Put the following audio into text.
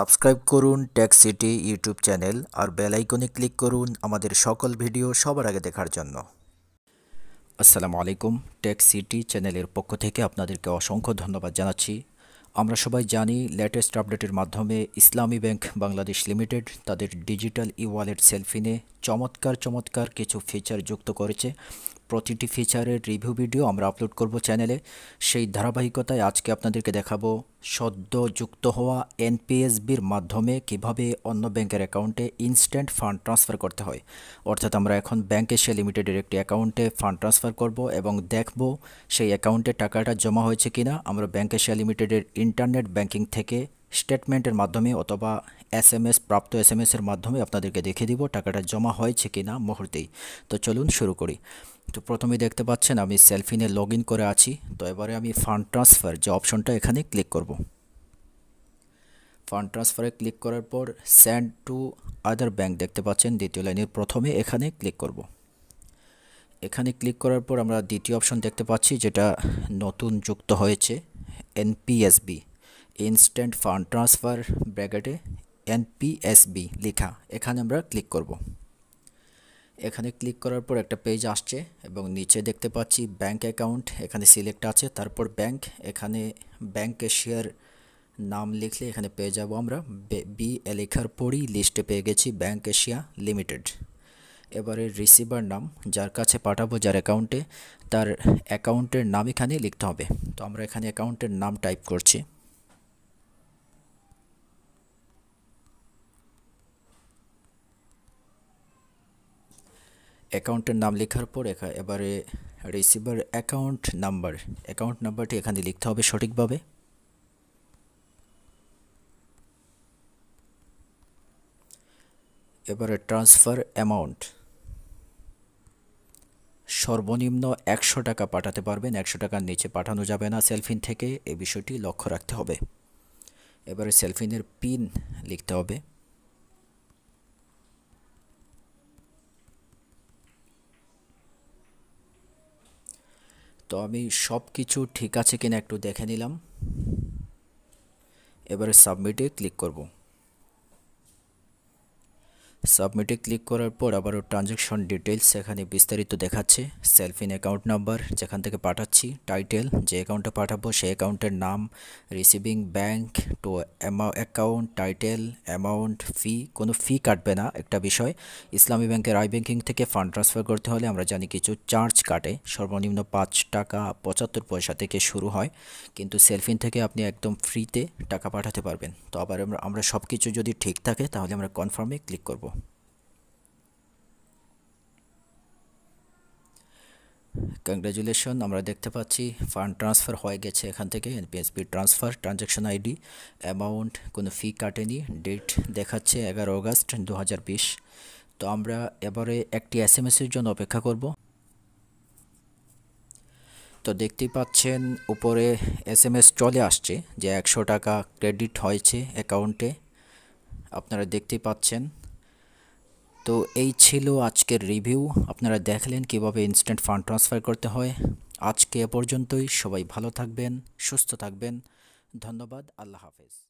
subscribe করুন tax city YouTube channel আর bell আইকনে ক্লিক করুন আমাদের সকল ভিডিও সবার আগে দেখার জন্য আসসালামু আলাইকুম ট্যাক্স সিটি চ্যানেলের পক্ষ থেকে আপনাদেরকে অসংখ্য ধন্যবাদ জানাচ্ছি আমরা সবাই জানি লেটেস্ট আপডেটের মাধ্যমে ইসলামী ব্যাংক বাংলাদেশ লিমিটেড তাদের ডিজিটাল ই ওয়ালেট সেলফিনে চমৎকার চমৎকার কিছু ফিচার যুক্ত করেছে প্রতিটি ফিচারের রিভিউ ভিডিও আমরা আপলোড করব চ্যানেলে সেই ধারাবাহিকতায় আজকে আপনাদেরকে দেখাবো সদ্য যুক্ত হওয়া এনপিএসবির মাধ্যমে কিভাবে অন্য ব্যাংকের অ্যাকাউন্টে ইনস্ট্যান্ট ফান্ড ট্রান্সফার করতে হয় অর্থাৎ আমরা এখন ব্যাংক এশিয়া লিমিটেডের একটি অ্যাকাউন্টে ফান্ড ট্রান্সফার করব এবং দেখব সেই অ্যাকাউন্টে টাকাটা জমা হয়েছে কিনা আমরা ব্যাংক এশিয়া লিমিটেডের ইন্টারনেট ব্যাংকিং থেকে স্টেটমেন্টের মাধ্যমে অথবা এস এম এস প্রাপ্ত এস এম এসের মাধ্যমে আপনাদেরকে দেখে দিব টাকাটা জমা হয়েছে কি না মুহূর্তেই তো চলুন শুরু করি তো প্রথমে দেখতে পাচ্ছেন আমি সেলফিনে লগ ইন করে আছি তো এবারে আমি ফান্ড ট্রান্সফার যে অপশনটা এখানে ক্লিক করব ফান্ড ট্রান্সফারে ক্লিক করার পর স্যান্ড টু আদার ব্যাংক দেখতে পাচ্ছেন দ্বিতীয় লাইনের প্রথমে এখানে ক্লিক করব এখানে ক্লিক করার পর আমরা দ্বিতীয় অপশন দেখতে পাচ্ছি যেটা নতুন যুক্ত হয়েছে এনপিএসবি ইনস্ট্যান্ট ফান্ড ট্রান্সফার ব্র্যাকেটে এনপিএসবি লেখা এখানে আমরা ক্লিক করব এখানে ক্লিক করার পর একটা পেজ আসছে এবং নিচে দেখতে পাচ্ছি ব্যাংক অ্যাকাউন্ট এখানে সিলেক্ট আছে তারপর ব্যাংক এখানে ব্যাংকে শেয়ার নাম লিখলে এখানে পেয়ে যাব আমরা বি এ লেখার পরই লিস্টে পেয়ে গেছি ব্যাংক এশিয়া লিমিটেড এবারে রিসিভার নাম যার কাছে পাঠাবো যার অ্যাকাউন্টে তার অ্যাকাউন্টের নাম এখানে লিখতে হবে তো আমরা এখানে অ্যাকাউন্টের নাম টাইপ করছি অ্যাকাউন্টের নাম লেখার পর এবারে রিসিভার অ্যাকাউন্ট নাম্বার অ্যাকাউন্ট নাম্বারটি এখান দিয়ে লিখতে হবে সঠিকভাবে এবারে ট্রান্সফার অ্যামাউন্ট সর্বনিম্ন একশো টাকা পাঠাতে পারবেন একশো টাকার নিচে পাঠানো যাবে না সেলফিন থেকে এই বিষয়টি লক্ষ্য রাখতে হবে এবারে সেলফিনের পিন লিখতে হবে তো আমি সব কিছু ঠিক আছে কিনা একটু দেখে নিলাম এবারে সাবমিটে ক্লিক করবো সাবমিটে ক্লিক করার পর আবারও ট্রানজ্যাকশন ডিটেলস এখানে বিস্তারিত দেখাচ্ছে সেলফিন অ্যাকাউন্ট নাম্বার যেখান থেকে পাঠাচ্ছি টাইটেল যে অ্যাকাউন্টে পাঠাবো সেই অ্যাকাউন্টের নাম রিসিভিং ব্যাংক তো অ্যাকাউন্ট টাইটেল অ্যামাউন্ট ফি কোনো ফি কাটবে না একটা বিষয় ইসলামী ব্যাংকের আই ব্যাংকিং থেকে ফান্ড ট্রান্সফার করতে হলে আমরা জানি কিছু চার্জ কাটে সর্বনিম্ন পাঁচ টাকা পঁচাত্তর পয়সা থেকে শুরু হয় কিন্তু সেলফিন থেকে আপনি একদম ফ্রিতে টাকা পাঠাতে পারবেন তো আবার আমরা সব কিছু যদি ঠিক থাকে তাহলে আমরা কনফার্মে ক্লিক করব কংগ্রেচুলেশন আমরা দেখতে পাচ্ছি ফান্ড ট্রান্সফার হয়ে গেছে এখান থেকে NPSP transfer transaction ID amount কোনো ফি কাটেনি ডেট দেখাচ্ছে এগারো অগাস্ট দু তো আমরা এবারে একটি এস এম এসের জন্য অপেক্ষা করব তো দেখতেই পাচ্ছেন উপরে এস এম এস চলে আসছে যে একশো টাকা ক্রেডিট হয়েছে অ্যাকাউন্টে আপনারা দেখতেই পাচ্ছেন তো এই ছিল আজকের রিভিউ আপনারা দেখলেন কিভাবে ইনস্ট্যান্ট ফান্ড ট্রান্সফার করতে হয় আজকে এ পর্যন্তই সবাই ভালো থাকবেন সুস্থ থাকবেন ধন্যবাদ আল্লাহ হাফেজ